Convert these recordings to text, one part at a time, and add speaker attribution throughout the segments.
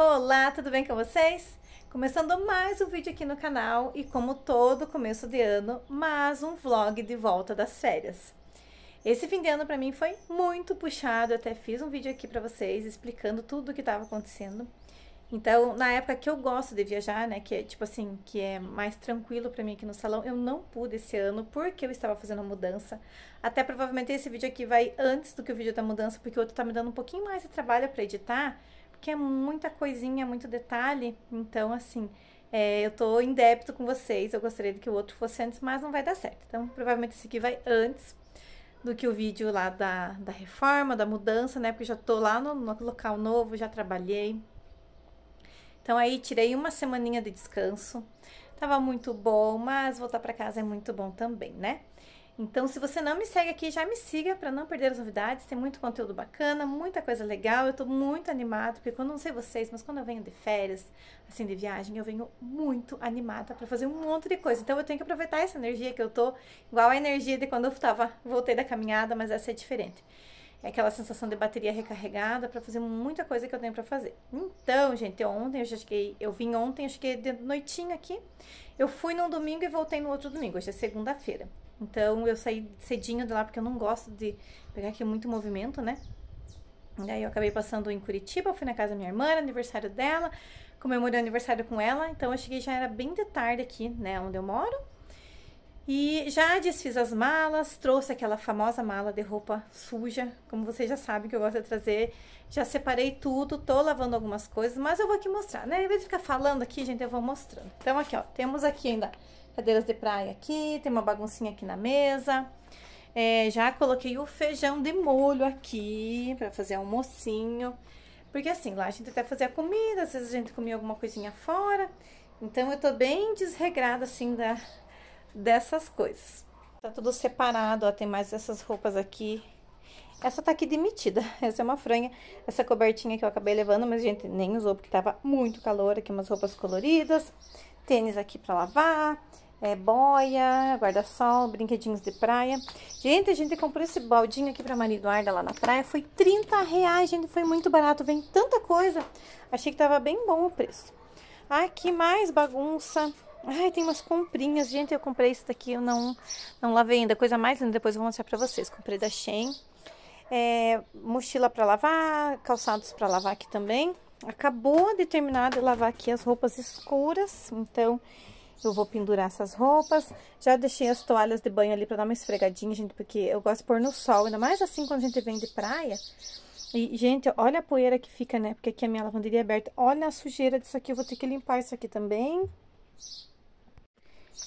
Speaker 1: Olá, tudo bem com vocês? Começando mais um vídeo aqui no canal e como todo começo de ano, mais um vlog de volta das férias. Esse fim de ano para mim foi muito puxado, até fiz um vídeo aqui para vocês explicando tudo o que estava acontecendo. Então, na época que eu gosto de viajar, né, que é tipo assim, que é mais tranquilo para mim aqui no salão, eu não pude esse ano porque eu estava fazendo a mudança. Até provavelmente esse vídeo aqui vai antes do que o vídeo da mudança, porque o outro tá me dando um pouquinho mais de trabalho para editar porque é muita coisinha, muito detalhe. Então, assim, é, eu tô em débito com vocês. Eu gostaria que o outro fosse antes, mas não vai dar certo. Então, provavelmente esse aqui vai antes do que o vídeo lá da, da reforma, da mudança, né? Porque já tô lá no, no local novo, já trabalhei. Então, aí tirei uma semaninha de descanso. Tava muito bom, mas voltar para casa é muito bom também, né? Então, se você não me segue aqui, já me siga para não perder as novidades. Tem muito conteúdo bacana, muita coisa legal. Eu estou muito animada, porque quando não sei vocês, mas quando eu venho de férias, assim, de viagem, eu venho muito animada para fazer um monte de coisa. Então, eu tenho que aproveitar essa energia que eu tô, igual a energia de quando eu tava, voltei da caminhada, mas essa é diferente. É aquela sensação de bateria recarregada para fazer muita coisa que eu tenho para fazer. Então, gente, ontem eu já cheguei, eu vim ontem, eu cheguei de noitinho aqui. Eu fui num domingo e voltei no outro domingo. Hoje é segunda-feira. Então eu saí cedinho de lá porque eu não gosto de pegar aqui muito movimento, né? E aí eu acabei passando em Curitiba, fui na casa da minha irmã, aniversário dela, comemorei o aniversário com ela. Então eu cheguei já era bem de tarde aqui, né, onde eu moro. E já desfiz as malas, trouxe aquela famosa mala de roupa suja, como vocês já sabem que eu gosto de trazer. Já separei tudo, tô lavando algumas coisas, mas eu vou aqui mostrar, né? Em vez de ficar falando aqui, gente, eu vou mostrando. Então aqui, ó, temos aqui ainda cadeiras de praia aqui, tem uma baguncinha aqui na mesa. É, já coloquei o feijão de molho aqui para fazer almocinho. Porque assim, lá a gente até fazia comida, às vezes a gente comia alguma coisinha fora. Então eu tô bem desregrada assim da, dessas coisas. Tá tudo separado, ó, tem mais essas roupas aqui. Essa tá aqui demitida, essa é uma franha. Essa cobertinha que eu acabei levando, mas a gente nem usou porque tava muito calor. Aqui umas roupas coloridas, tênis aqui pra lavar, é, boia, guarda-sol, brinquedinhos de praia. Gente, a gente comprou esse baldinho aqui para Maria Eduarda lá na praia. Foi 30 reais, gente. Foi muito barato. Vem tanta coisa. Achei que tava bem bom o preço. Aqui mais bagunça. Ai, tem umas comprinhas. Gente, eu comprei isso daqui. Eu não, não lavei ainda. Coisa mais linda. Depois eu vou mostrar para vocês. Comprei da Shein. É, mochila para lavar, calçados para lavar aqui também. Acabou de terminar de lavar aqui as roupas escuras. Então, eu vou pendurar essas roupas. Já deixei as toalhas de banho ali para dar uma esfregadinha, gente, porque eu gosto de pôr no sol, ainda mais assim quando a gente vem de praia. E, gente, olha a poeira que fica, né? Porque aqui a minha lavanderia é aberta. Olha a sujeira disso aqui, eu vou ter que limpar isso aqui também.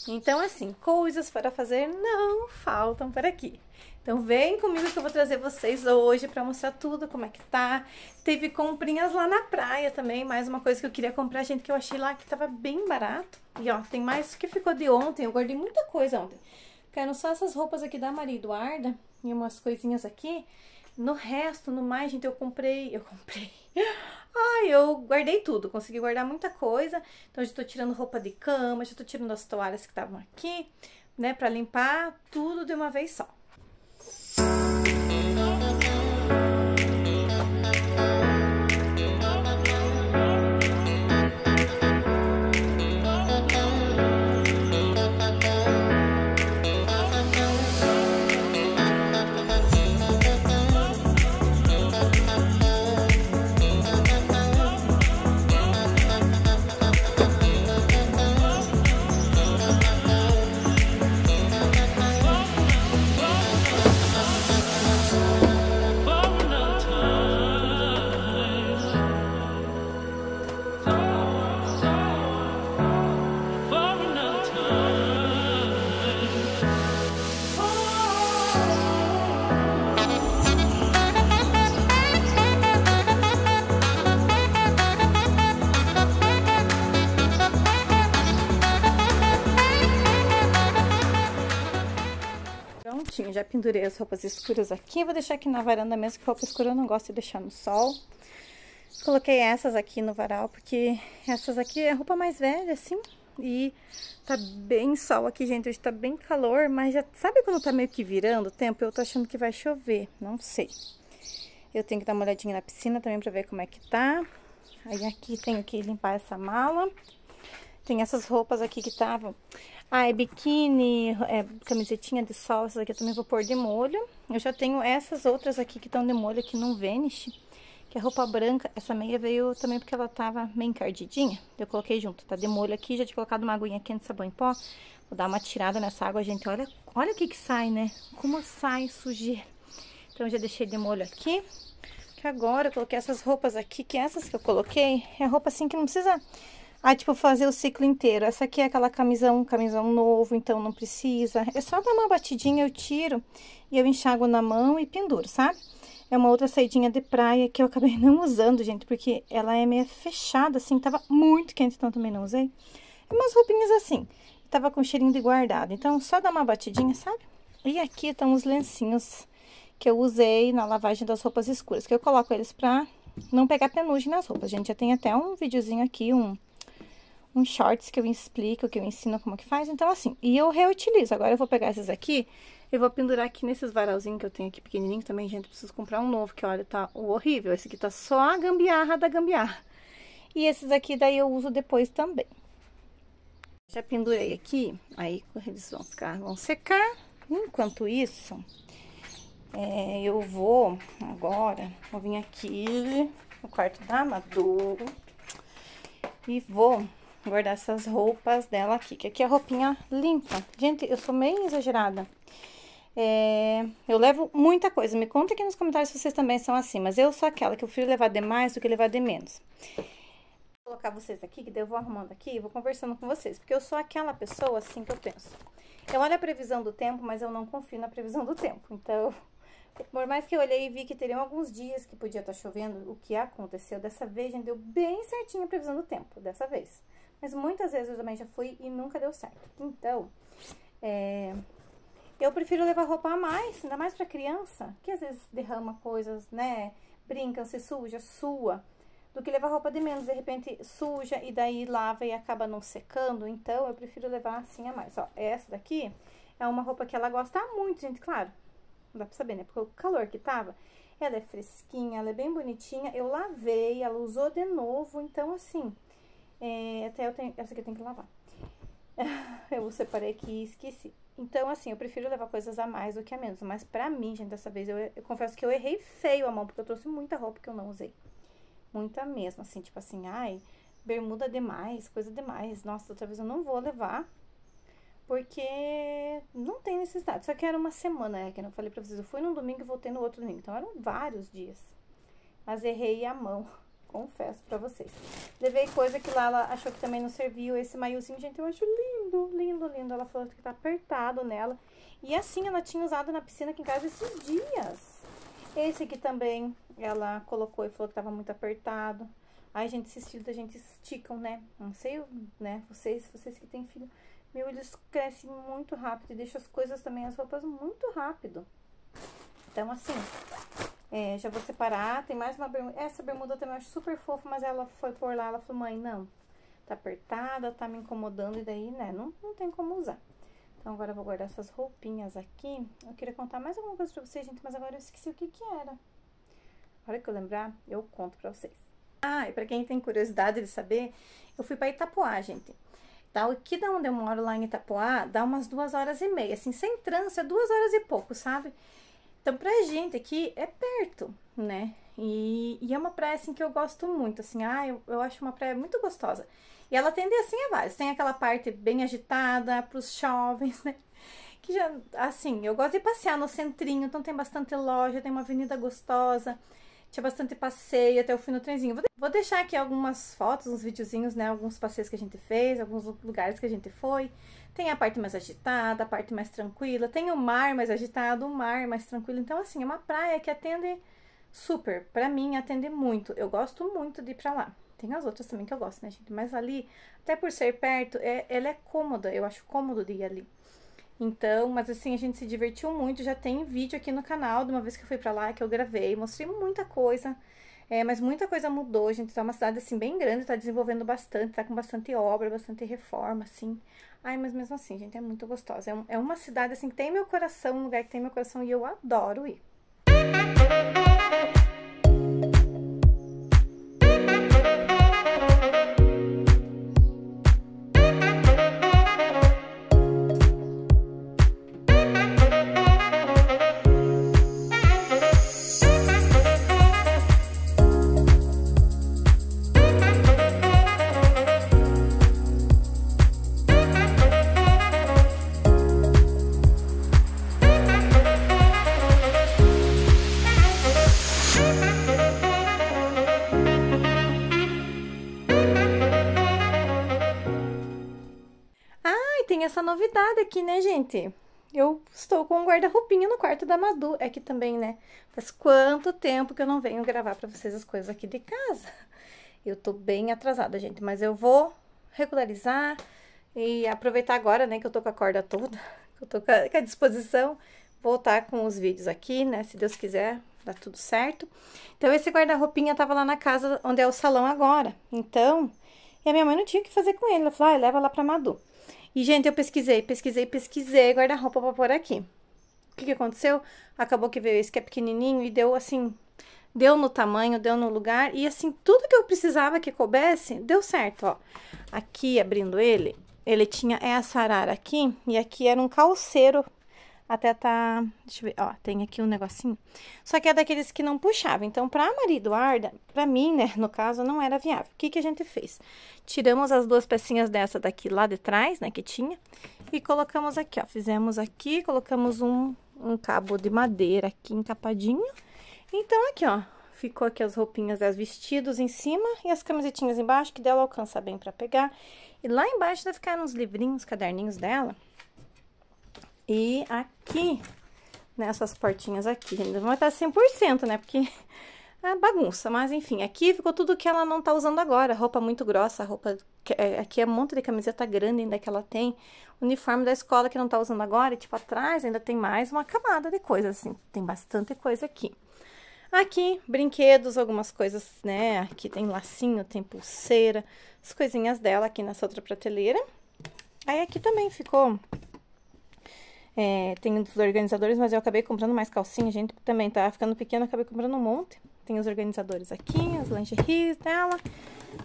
Speaker 1: Então, assim, coisas para fazer não faltam por aqui. Então vem comigo que eu vou trazer vocês hoje para mostrar tudo, como é que tá. Teve comprinhas lá na praia também, mais uma coisa que eu queria comprar, gente, que eu achei lá que tava bem barato. E ó, tem mais que ficou de ontem, eu guardei muita coisa ontem. Ficaram só essas roupas aqui da Maria Eduarda e umas coisinhas aqui. No resto, no mais, gente, eu comprei, eu comprei, Ai, eu guardei tudo, consegui guardar muita coisa. Então, já tô tirando roupa de cama, já tô tirando as toalhas que estavam aqui, né, pra limpar tudo de uma vez só. Música Assim, já pendurei as roupas escuras aqui. Vou deixar aqui na varanda mesmo, que roupa escura eu não gosto de deixar no sol. Coloquei essas aqui no varal, porque essas aqui é roupa mais velha, assim. E tá bem sol aqui, gente. Hoje tá bem calor, mas já sabe quando tá meio que virando o tempo? Eu tô achando que vai chover, não sei. Eu tenho que dar uma olhadinha na piscina também pra ver como é que tá. Aí aqui tenho que limpar essa mala. Tem essas roupas aqui que estavam. Ai, ah, é biquíni, é, camisetinha de sol, essas aqui eu também vou pôr de molho. Eu já tenho essas outras aqui que estão de molho aqui no Vanish, que é roupa branca. Essa meia veio também porque ela tava meio encardidinha, eu coloquei junto, tá de molho aqui, já tinha colocado uma aguinha quente, sabão em pó. Vou dar uma tirada nessa água, gente, olha, olha o que que sai, né? Como sai sujeira. Então, já deixei de molho aqui, que agora eu coloquei essas roupas aqui, que essas que eu coloquei, é roupa assim que não precisa Aí, ah, tipo, fazer o ciclo inteiro. Essa aqui é aquela camisão, camisão novo, então não precisa. É só dar uma batidinha, eu tiro e eu enxago na mão e penduro, sabe? É uma outra saidinha de praia que eu acabei não usando, gente, porque ela é meio fechada, assim, tava muito quente, então também não usei. É umas roupinhas assim, tava com cheirinho de guardado. Então, só dar uma batidinha, sabe? E aqui estão os lencinhos que eu usei na lavagem das roupas escuras, que eu coloco eles pra não pegar penugem nas roupas, gente. Já tem até um videozinho aqui, um uns shorts que eu explico, que eu ensino como que faz. Então, assim, e eu reutilizo. Agora eu vou pegar esses aqui eu vou pendurar aqui nesses varalzinhos que eu tenho aqui pequenininho também, gente. Preciso comprar um novo, que olha, tá horrível. Esse aqui tá só a gambiarra da gambiarra. E esses aqui daí eu uso depois também. Já pendurei aqui, aí eles vão ficar, vão secar. Enquanto isso, é, eu vou agora, vou vir aqui no quarto da Amador e vou guardar essas roupas dela aqui, que aqui é roupinha limpa. Gente, eu sou meio exagerada. É, eu levo muita coisa. Me conta aqui nos comentários se vocês também são assim, mas eu sou aquela que eu prefiro levar demais do que levar de menos. Vou colocar vocês aqui, que daí eu vou arrumando aqui e vou conversando com vocês, porque eu sou aquela pessoa assim que eu penso. Eu olho a previsão do tempo, mas eu não confio na previsão do tempo. Então, por mais que eu olhei e vi que teriam alguns dias que podia estar tá chovendo, o que aconteceu dessa vez, gente, deu bem certinho a previsão do tempo, dessa vez. Mas muitas vezes eu também já fui e nunca deu certo. Então, é, eu prefiro levar roupa a mais, ainda mais pra criança, que às vezes derrama coisas, né? Brinca, se suja, sua. Do que levar roupa de menos, de repente suja e daí lava e acaba não secando. Então, eu prefiro levar assim a mais. Ó, essa daqui é uma roupa que ela gosta muito, gente, claro. Não dá pra saber, né? Porque o calor que tava, ela é fresquinha, ela é bem bonitinha. Eu lavei, ela usou de novo, então assim, é, até eu tenho. Essa aqui eu tenho que lavar. eu separei aqui e esqueci. Então, assim, eu prefiro levar coisas a mais do que a menos. Mas pra mim, gente, dessa vez eu, eu confesso que eu errei feio a mão, porque eu trouxe muita roupa que eu não usei. Muita mesmo, assim, tipo assim, ai, bermuda demais, coisa demais. Nossa, outra vez eu não vou levar, porque não tem necessidade. Só que era uma semana, é, que eu falei pra vocês. Eu fui num domingo e voltei no outro domingo. Então, eram vários dias. Mas errei a mão confesso pra vocês. Levei coisa que lá ela achou que também não serviu, esse maiozinho, gente, eu acho lindo, lindo, lindo. Ela falou que tá apertado nela. E assim, ela tinha usado na piscina aqui em casa esses dias. Esse aqui também, ela colocou e falou que tava muito apertado. Ai, gente, esses filhos da gente esticam, né? Não sei, né? Vocês, vocês que têm filho, meu, eles crescem muito rápido e deixam as coisas também, as roupas, muito rápido. Então, assim, é, já vou separar. Tem mais uma bermuda. Essa bermuda também eu acho super fofa, mas ela foi por lá. Ela falou, mãe, não. Tá apertada, tá me incomodando. E daí, né, não, não tem como usar. Então, agora eu vou guardar essas roupinhas aqui. Eu queria contar mais alguma coisa pra vocês, gente, mas agora eu esqueci o que que era. A hora que eu lembrar, eu conto pra vocês. Ah, e pra quem tem curiosidade de saber, eu fui pra Itapuá, gente. Tá, aqui da onde eu moro, lá em Itapuá, dá umas duas horas e meia, assim, sem trânsito, é duas horas e pouco, sabe? Então, pra gente aqui é perto, né? E, e é uma praia assim que eu gosto muito, assim, ah, eu, eu acho uma praia muito gostosa. E ela tende assim a vários. Tem aquela parte bem agitada pros jovens, né? Que já, assim, eu gosto de passear no centrinho, então tem bastante loja, tem uma avenida gostosa tinha bastante passeio, até eu fui no trenzinho. Vou, de vou deixar aqui algumas fotos, uns videozinhos, né? Alguns passeios que a gente fez, alguns lugares que a gente foi. Tem a parte mais agitada, a parte mais tranquila, tem o mar mais agitado, o mar mais tranquilo. Então, assim, é uma praia que atende super. Pra mim, atende muito. Eu gosto muito de ir pra lá. Tem as outras também que eu gosto, né, gente? Mas ali, até por ser perto, é, ela é cômoda. Eu acho cômodo de ir ali. Então, mas assim, a gente se divertiu muito. Já tem vídeo aqui no canal de uma vez que eu fui para lá, que eu gravei, mostrei muita coisa. É, mas muita coisa mudou, a gente. Tá uma cidade, assim, bem grande, tá desenvolvendo bastante, tá com bastante obra, bastante reforma, assim. Ai, mas mesmo assim, gente, é muito gostosa. É, um, é uma cidade, assim, que tem meu coração, um lugar que tem meu coração e eu adoro ir. Música convidada aqui, né, gente? Eu estou com um guarda-roupinha no quarto da Madu. É que também, né? Faz quanto tempo que eu não venho gravar para vocês as coisas aqui de casa. Eu tô bem atrasada, gente, mas eu vou regularizar e aproveitar agora, né, que eu tô com a corda toda, que eu tô com a, disposição, voltar com os vídeos aqui, né, se Deus quiser, dá tudo certo. Então, esse guarda-roupinha tava lá na casa onde é o salão agora. Então, e a minha mãe não tinha o que fazer com ele. Ela falou, ah, leva lá pra Madu. E, gente, eu pesquisei, pesquisei, pesquisei guarda-roupa pra pôr aqui. O que, que aconteceu? Acabou que veio esse que é pequenininho e deu assim. Deu no tamanho, deu no lugar. E assim, tudo que eu precisava que coubesse, deu certo, ó. Aqui, abrindo ele, ele tinha essa arara aqui. E aqui era um calceiro até tá, deixa eu ver, ó, tem aqui um negocinho. Só que é daqueles que não puxava. Então, pra Maria Eduarda, pra mim, né, no caso, não era viável. O que que a gente fez? Tiramos as duas pecinhas dessa daqui lá de trás, né, que tinha, e colocamos aqui, ó. Fizemos aqui, colocamos um, um cabo de madeira aqui encapadinho. Então, aqui, ó, ficou aqui as roupinhas, as vestidos em cima e as camisetinhas embaixo, que dela alcança bem pra pegar. E lá embaixo vai ficar uns livrinhos, caderninhos dela, e aqui, nessas portinhas aqui, ainda vai estar 100%, né? Porque é bagunça, mas enfim, aqui ficou tudo que ela não tá usando agora, roupa muito grossa, roupa, é, aqui é um monte de camiseta grande ainda que ela tem, uniforme da escola que não tá usando agora, e tipo, atrás ainda tem mais uma camada de coisa, assim, tem bastante coisa aqui. Aqui, brinquedos, algumas coisas, né, aqui tem lacinho, tem pulseira, as coisinhas dela aqui nessa outra prateleira. Aí aqui também ficou é, tem os organizadores, mas eu acabei comprando mais calcinha, gente, também tá ficando pequena, acabei comprando um monte. Tem os organizadores aqui, as lingeries dela.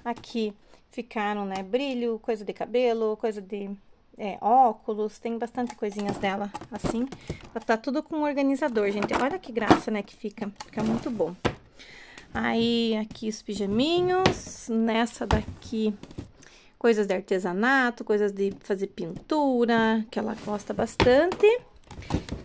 Speaker 1: Aqui ficaram, né, brilho, coisa de cabelo, coisa de é, óculos, tem bastante coisinhas dela, assim. Tá tudo com organizador, gente. Olha que graça, né, que fica. Fica muito bom. Aí, aqui os pijaminhos. Nessa daqui coisas de artesanato, coisas de fazer pintura, que ela gosta bastante.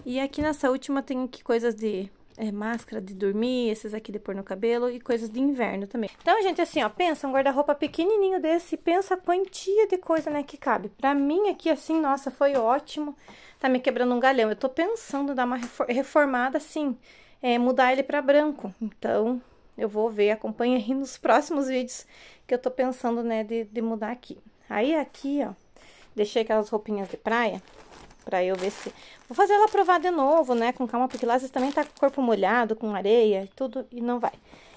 Speaker 1: E aqui nessa última tem aqui coisas de é, máscara de dormir, esses aqui de pôr no cabelo e coisas de inverno também. Então, gente, assim, ó, pensa um guarda-roupa pequenininho desse, pensa a quantia de coisa, né, que cabe. Pra mim aqui, assim, nossa, foi ótimo, tá me quebrando um galhão. Eu tô pensando em dar uma reformada, assim, é, mudar ele pra branco. Então, eu vou ver, acompanha aí nos próximos vídeos que eu tô pensando, né, de, de mudar aqui. Aí aqui, ó, deixei aquelas roupinhas de praia, pra eu ver se... Vou fazer ela provar de novo, né, com calma, porque lá vocês também tá com o corpo molhado, com areia e tudo, e não vai.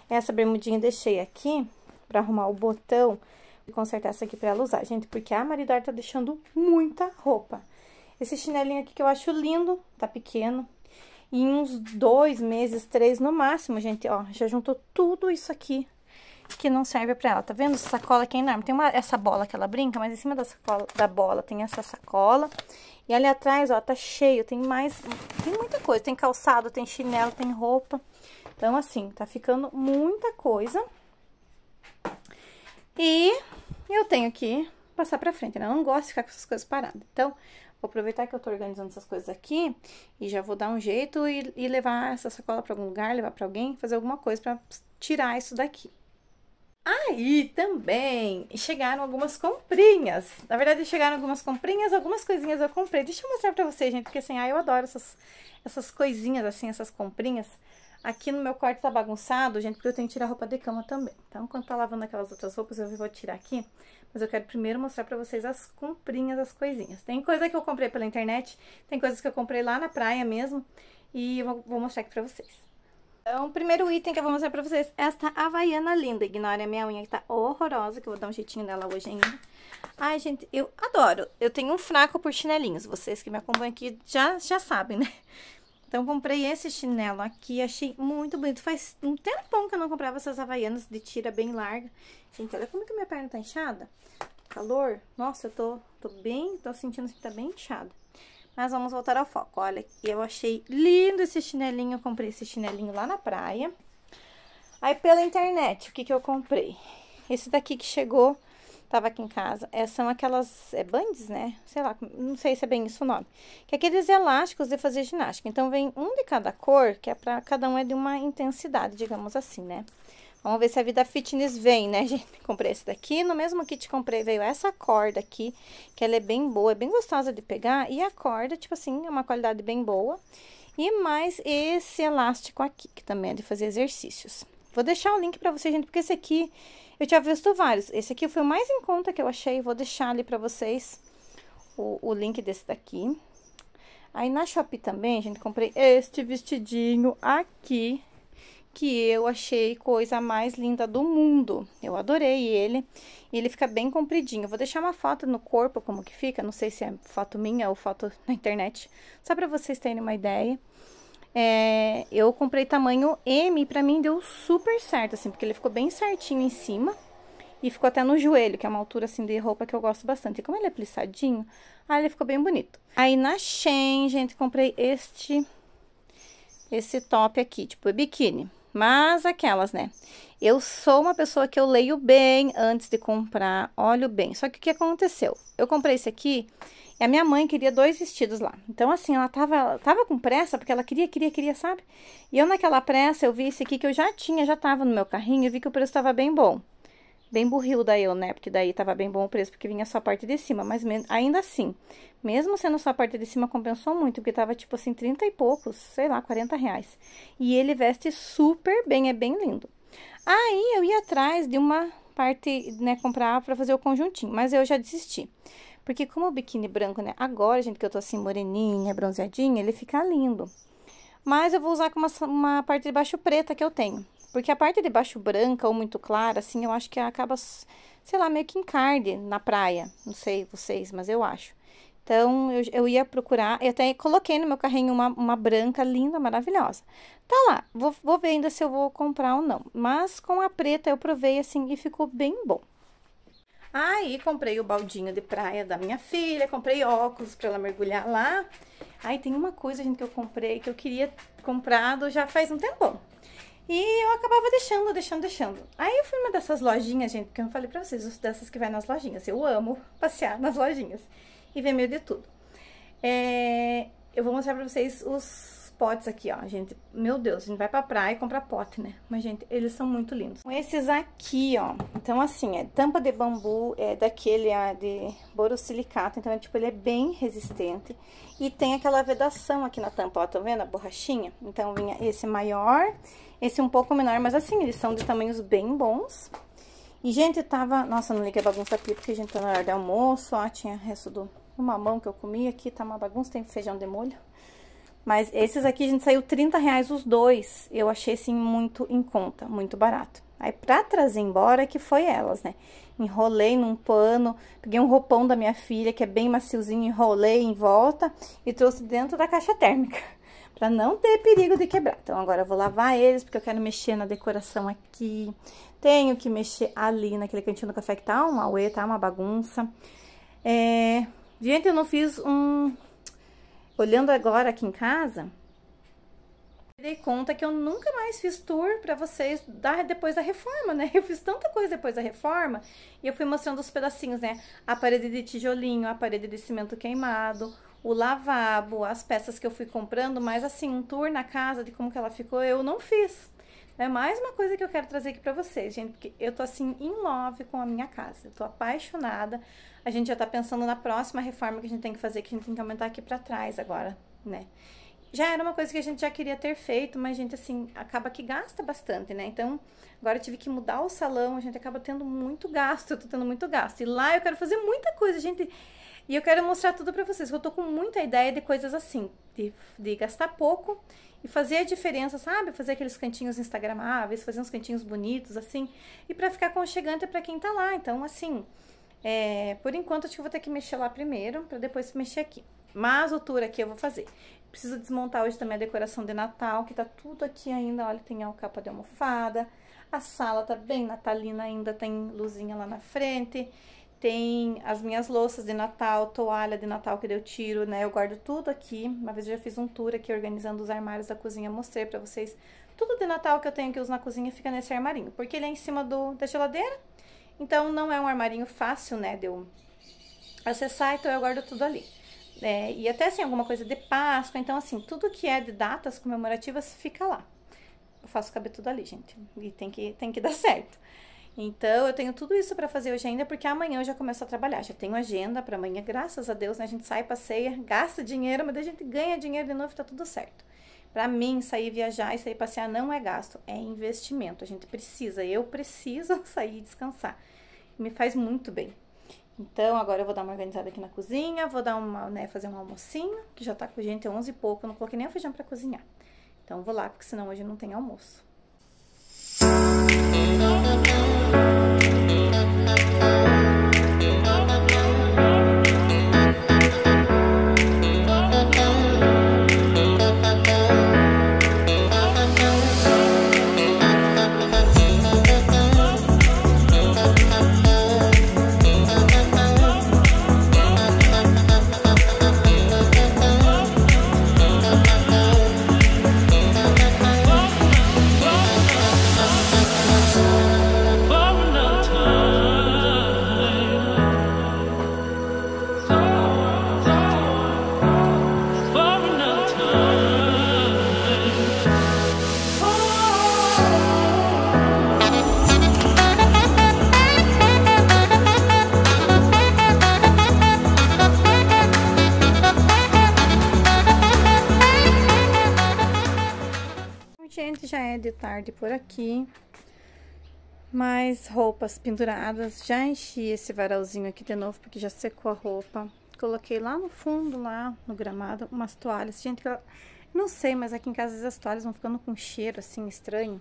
Speaker 1: Essa bermudinha deixei aqui pra arrumar o botão e consertar essa aqui pra ela usar, gente, porque a Maridar tá deixando muita roupa. Esse chinelinho aqui que eu acho lindo, tá pequeno, em uns dois meses, três no máximo, gente, ó, já juntou tudo isso aqui que não serve pra ela. Tá vendo? Essa sacola aqui é enorme. Tem uma, essa bola que ela brinca, mas em cima da, sacola, da bola tem essa sacola. E ali atrás, ó, tá cheio, tem mais, tem muita coisa. Tem calçado, tem chinelo, tem roupa. Então, assim, tá ficando muita coisa. E eu tenho que passar pra frente, né? Eu não gosto de ficar com essas coisas paradas. Então, Vou aproveitar que eu tô organizando essas coisas aqui e já vou dar um jeito e, e levar essa sacola para algum lugar, levar para alguém, fazer alguma coisa para tirar isso daqui. Aí também chegaram algumas comprinhas. Na verdade, chegaram algumas comprinhas, algumas coisinhas eu comprei. Deixa eu mostrar pra vocês, gente, porque assim, ah, eu adoro essas, essas coisinhas assim, essas comprinhas. Aqui no meu quarto tá bagunçado, gente, porque eu tenho que tirar roupa de cama também. Então, enquanto tá lavando aquelas outras roupas, eu vou tirar aqui mas eu quero primeiro mostrar pra vocês as comprinhas, as coisinhas. Tem coisa que eu comprei pela internet, tem coisas que eu comprei lá na praia mesmo, e eu vou mostrar aqui pra vocês. Então, o primeiro item que eu vou mostrar pra vocês é esta Havaiana linda. Ignore a minha unha que tá horrorosa, que eu vou dar um jeitinho nela hoje ainda. Ai, gente, eu adoro. Eu tenho um fraco por chinelinhos. Vocês que me acompanham aqui já, já sabem, né? Então, comprei esse chinelo aqui, achei muito bonito. Faz um tempão que eu não comprava essas havaianas de tira bem larga. Gente, olha como que minha perna tá inchada. Calor. Nossa, eu tô, tô bem, tô sentindo que tá bem inchada. Mas vamos voltar ao foco. Olha, eu achei lindo esse chinelinho. Eu comprei esse chinelinho lá na praia. Aí, pela internet, o que que eu comprei? Esse daqui que chegou tava aqui em casa. É, são aquelas é, eh, bands, né? Sei lá, não sei se é bem isso o nome. Que é aqueles elásticos de fazer ginástica. Então, vem um de cada cor, que é para cada um é de uma intensidade, digamos assim, né? Vamos ver se a vida fitness vem, né, gente? Comprei esse daqui. No mesmo kit comprei, veio essa corda aqui, que ela é bem boa, é bem gostosa de pegar. E a corda, tipo assim, é uma qualidade bem boa. E mais esse elástico aqui, que também é de fazer exercícios. Vou deixar o link para vocês, gente, porque esse aqui eu tinha visto vários. Esse aqui foi o mais em conta que eu achei. Vou deixar ali pra vocês o, o link desse daqui. Aí na Shopee também, gente, comprei este vestidinho aqui, que eu achei coisa mais linda do mundo. Eu adorei ele. E ele fica bem compridinho. vou deixar uma foto no corpo, como que fica. Não sei se é foto minha ou foto na internet. Só pra vocês terem uma ideia. É, eu comprei tamanho M e pra mim deu super certo, assim, porque ele ficou bem certinho em cima. E ficou até no joelho, que é uma altura, assim, de roupa que eu gosto bastante. E como ele é plissadinho, aí ah, ele ficou bem bonito. Aí na Shein, gente, comprei este... Esse top aqui, tipo, biquíni. Mas aquelas, né? Eu sou uma pessoa que eu leio bem antes de comprar, olho bem. Só que o que aconteceu? Eu comprei esse aqui e a minha mãe queria dois vestidos lá. Então, assim, ela tava, ela tava com pressa, porque ela queria, queria, queria, sabe? E eu, naquela pressa, eu vi esse aqui que eu já tinha, já tava no meu carrinho, e vi que o preço tava bem bom bem daí eu, né? Porque daí tava bem bom o preço, porque vinha só a parte de cima. Mas ainda assim, mesmo sendo só a parte de cima, compensou muito, porque tava tipo assim, 30 e poucos, sei lá, 40 reais. E ele veste super bem, é bem lindo. Aí eu ia atrás de uma parte, né, comprar para fazer o conjuntinho, mas eu já desisti. Porque como o biquíni branco, né, agora, gente, que eu tô assim moreninha, bronzeadinha, ele fica lindo. Mas eu vou usar com uma, uma parte de baixo preta que eu tenho. Porque a parte de baixo branca ou muito clara, assim, eu acho que acaba, sei lá, meio que encarde na praia. Não sei vocês, mas eu acho. Então, eu, eu ia procurar, eu até coloquei no meu carrinho uma, uma branca linda, maravilhosa. Tá lá, vou, vou ver ainda se eu vou comprar ou não. Mas com a preta eu provei assim e ficou bem bom. Aí comprei o baldinho de praia da minha filha, comprei óculos para ela mergulhar lá. Aí tem uma coisa, gente, que eu comprei que eu queria comprado já faz um tempão. E eu acabava deixando, deixando, deixando. Aí eu fui uma dessas lojinhas, gente, porque eu não falei pra vocês, dessas que vai nas lojinhas. Eu amo passear nas lojinhas e ver meio de tudo. É, eu vou mostrar pra vocês os potes aqui, ó, gente. Meu Deus, a gente vai pra praia e compra pote, né? Mas, gente, eles são muito lindos. Com esses aqui, ó. Então, assim, é tampa de bambu, é daquele é, de borosilicato. Então, é, tipo, ele é bem resistente. E tem aquela vedação aqui na tampa, ó. Tá vendo a borrachinha? Então, vinha esse maior, esse um pouco menor. Mas, assim, eles são de tamanhos bem bons. E, gente, tava... Nossa, não liguei a bagunça aqui, porque a gente tá na hora de almoço, ó. Tinha resto do... O mamão que eu comi aqui, tá uma bagunça, tem feijão de molho. Mas esses aqui a gente saiu 30 reais os dois. Eu achei, assim, muito em conta, muito barato. Aí, pra trazer embora, que foi elas, né? Enrolei num pano, peguei um roupão da minha filha, que é bem maciozinho, enrolei em volta e trouxe dentro da caixa térmica. Pra não ter perigo de quebrar. Então, agora eu vou lavar eles, porque eu quero mexer na decoração aqui. Tenho que mexer ali naquele cantinho do café que tá uma uê, tá uma bagunça. É... Gente, eu não fiz um Olhando agora aqui em casa, dei conta que eu nunca mais fiz tour para vocês depois da reforma, né? Eu fiz tanta coisa depois da reforma e eu fui mostrando os pedacinhos, né? A parede de tijolinho, a parede de cimento queimado, o lavabo, as peças que eu fui comprando, mas assim, um tour na casa de como que ela ficou, eu não fiz. É mais uma coisa que eu quero trazer aqui para vocês, gente, porque eu tô assim em love com a minha casa. Eu tô apaixonada a gente já está pensando na próxima reforma que a gente tem que fazer, que a gente tem que aumentar aqui para trás agora, né? Já era uma coisa que a gente já queria ter feito, mas a gente, assim, acaba que gasta bastante, né? Então, agora eu tive que mudar o salão, a gente acaba tendo muito gasto, eu tô tendo muito gasto. E lá eu quero fazer muita coisa, gente. E eu quero mostrar tudo para vocês, que eu tô com muita ideia de coisas assim, de, de gastar pouco e fazer a diferença, sabe? Fazer aqueles cantinhos instagramáveis, fazer uns cantinhos bonitos, assim, e para ficar conchegante para quem tá lá. Então, assim, é, por enquanto, acho que vou ter que mexer lá primeiro, pra depois mexer aqui. Mas o tour aqui eu vou fazer. Preciso desmontar hoje também a decoração de Natal, que tá tudo aqui ainda. Olha, tem a capa de almofada. A sala tá bem natalina ainda, tem luzinha lá na frente. Tem as minhas louças de Natal, toalha de Natal que deu tiro, né? Eu guardo tudo aqui. Uma vez eu já fiz um tour aqui organizando os armários da cozinha, mostrei pra vocês. Tudo de Natal que eu tenho que usar na cozinha fica nesse armarinho, porque ele é em cima do, da geladeira então, não é um armarinho fácil, né, de eu acessar, então eu guardo tudo ali. É, e até, assim, alguma coisa de Páscoa, então, assim, tudo que é de datas comemorativas fica lá. Eu faço caber tudo ali, gente, e tem que, tem que dar certo. Então, eu tenho tudo isso para fazer hoje ainda, porque amanhã eu já começo a trabalhar. Já tenho agenda para amanhã, graças a Deus, né? A gente sai, passeia, gasta dinheiro, mas a gente ganha dinheiro de novo, tá tudo certo. Para mim, sair viajar e sair passear não é gasto, é investimento. A gente precisa, eu preciso sair e descansar. Me faz muito bem. Então, agora eu vou dar uma organizada aqui na cozinha, vou dar uma, né, fazer um almocinho, que já tá com gente é 11 e pouco, eu não coloquei nem o feijão para cozinhar. Então, vou lá, porque senão hoje não tem almoço. Música por aqui. Mais roupas penduradas. Já enchi esse varalzinho aqui de novo, porque já secou a roupa. Coloquei lá no fundo, lá no gramado, umas toalhas. Gente, não sei, mas aqui em casa as toalhas vão ficando com um cheiro, assim, estranho.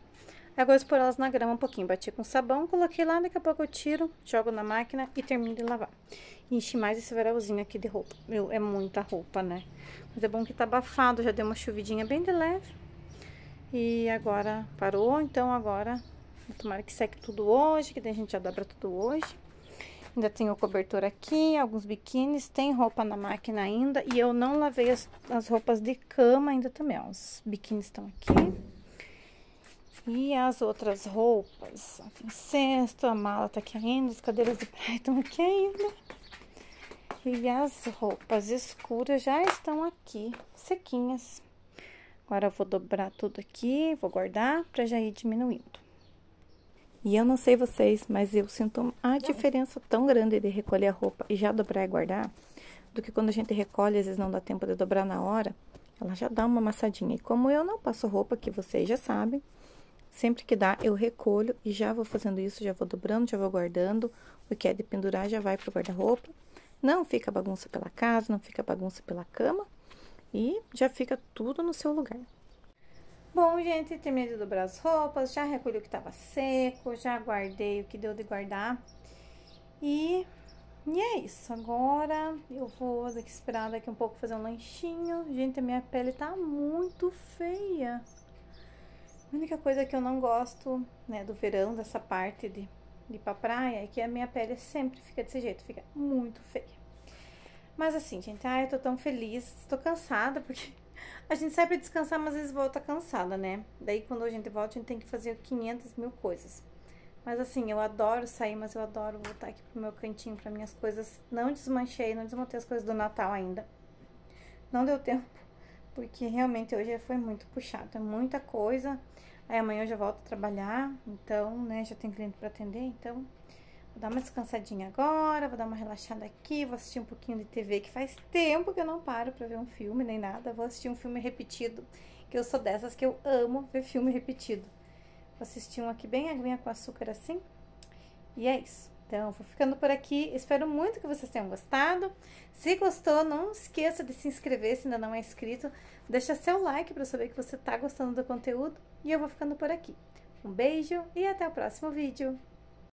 Speaker 1: Agora eu por elas na grama um pouquinho, bati com sabão, coloquei lá, daqui a pouco eu tiro, jogo na máquina e termino de lavar. Enchi mais esse varalzinho aqui de roupa. Meu, é muita roupa, né? Mas é bom que tá abafado, já deu uma chuvidinha bem de leve. E agora parou, então agora tomara que seque tudo hoje, que a gente já dobra tudo hoje. Ainda tem o cobertor aqui, alguns biquínis, tem roupa na máquina ainda. E eu não lavei as, as roupas de cama ainda também, ó, Os biquínis estão aqui. E as outras roupas, ó, tem cesto, a mala tá aqui ainda, as cadeiras de praia estão aqui ainda. E as roupas escuras já estão aqui, sequinhas. Agora eu vou dobrar tudo aqui, vou guardar para já ir diminuindo. E eu não sei vocês, mas eu sinto a diferença tão grande de recolher a roupa e já dobrar e guardar, do que quando a gente recolhe, às vezes não dá tempo de dobrar na hora, ela já dá uma amassadinha. E como eu não passo roupa, que vocês já sabem, sempre que dá eu recolho e já vou fazendo isso, já vou dobrando, já vou guardando. O que é de pendurar já vai pro guarda-roupa. Não fica bagunça pela casa, não fica bagunça pela cama e já fica tudo no seu lugar. Bom, gente, terminei de dobrar as roupas, já recolhi o que estava seco, já guardei o que deu de guardar. E, e é isso. Agora eu vou daqui, esperar daqui um pouco fazer um lanchinho. Gente, a minha pele tá muito feia. A única coisa que eu não gosto, né, do verão, dessa parte de, de ir pra praia, é que a minha pele sempre fica desse jeito, fica muito feia. Mas assim, gente, ai, eu tô tão feliz, tô cansada, porque a gente sai pra descansar, mas às vezes volta cansada, né? Daí quando a gente volta, a gente tem que fazer 500 mil coisas. Mas assim, eu adoro sair, mas eu adoro voltar aqui pro meu cantinho, pra minhas coisas. Não desmanchei, não desmontei as coisas do Natal ainda. Não deu tempo, porque realmente hoje foi muito puxado, é muita coisa. Aí amanhã eu já volto a trabalhar, então, né, já tem cliente pra atender, então Vou dar uma descansadinha agora, vou dar uma relaxada aqui, vou assistir um pouquinho de TV, que faz tempo que eu não paro pra ver um filme nem nada. Vou assistir um filme repetido, que eu sou dessas que eu amo ver filme repetido. Vou assistir um aqui bem aguinha com açúcar assim. E é isso. Então, vou ficando por aqui. Espero muito que vocês tenham gostado. Se gostou, não esqueça de se inscrever se ainda não é inscrito. Deixa seu like para saber que você está gostando do conteúdo. E eu vou ficando por aqui. Um beijo e até o próximo vídeo.